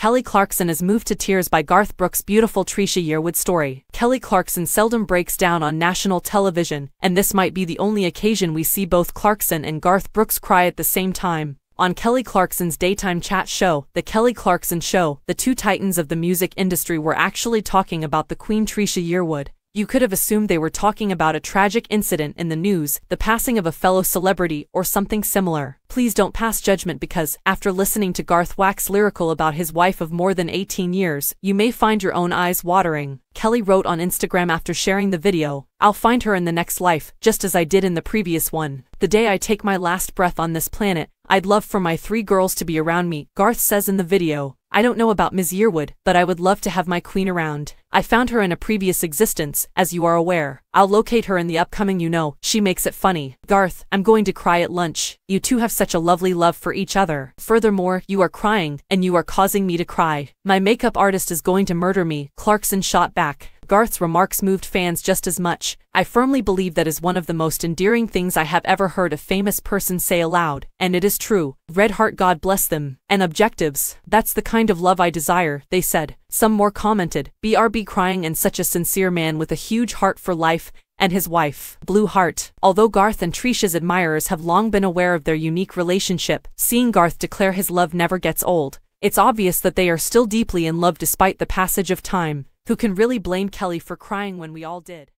Kelly Clarkson is moved to tears by Garth Brooks' beautiful Trisha Yearwood story. Kelly Clarkson seldom breaks down on national television, and this might be the only occasion we see both Clarkson and Garth Brooks cry at the same time. On Kelly Clarkson's daytime chat show, The Kelly Clarkson Show, the two titans of the music industry were actually talking about the Queen Trisha Yearwood, you could have assumed they were talking about a tragic incident in the news, the passing of a fellow celebrity, or something similar. Please don't pass judgment because, after listening to Garth wax lyrical about his wife of more than 18 years, you may find your own eyes watering. Kelly wrote on Instagram after sharing the video, I'll find her in the next life, just as I did in the previous one. The day I take my last breath on this planet, I'd love for my three girls to be around me, Garth says in the video. I don't know about Ms. Yearwood, but I would love to have my queen around. I found her in a previous existence, as you are aware. I'll locate her in the upcoming you know, she makes it funny. Garth, I'm going to cry at lunch. You two have such a lovely love for each other. Furthermore, you are crying, and you are causing me to cry. My makeup artist is going to murder me, Clarkson shot back. Garth's remarks moved fans just as much. I firmly believe that is one of the most endearing things I have ever heard a famous person say aloud, and it is true. Red Heart God bless them. And objectives. That's the kind of love I desire, they said. Some more commented, BRB crying and such a sincere man with a huge heart for life, and his wife, Blue Heart. Although Garth and Trisha's admirers have long been aware of their unique relationship, seeing Garth declare his love never gets old, it's obvious that they are still deeply in love despite the passage of time who can really blame Kelly for crying when we all did?